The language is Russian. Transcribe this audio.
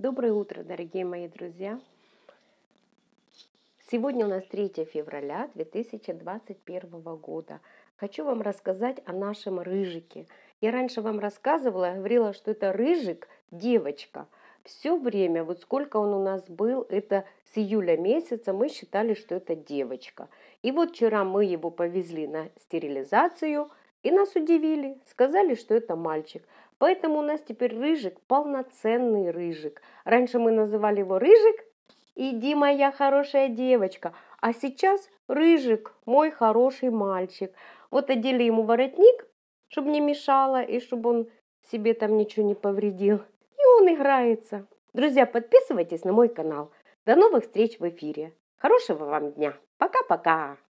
Доброе утро, дорогие мои друзья! Сегодня у нас 3 февраля 2021 года. Хочу вам рассказать о нашем рыжике. Я раньше вам рассказывала, говорила, что это рыжик, девочка. Все время, вот сколько он у нас был, это с июля месяца, мы считали, что это девочка. И вот вчера мы его повезли на стерилизацию – и нас удивили, сказали, что это мальчик. Поэтому у нас теперь рыжик, полноценный рыжик. Раньше мы называли его рыжик, иди моя хорошая девочка. А сейчас рыжик, мой хороший мальчик. Вот одели ему воротник, чтобы не мешало и чтобы он себе там ничего не повредил. И он играется. Друзья, подписывайтесь на мой канал. До новых встреч в эфире. Хорошего вам дня. Пока-пока.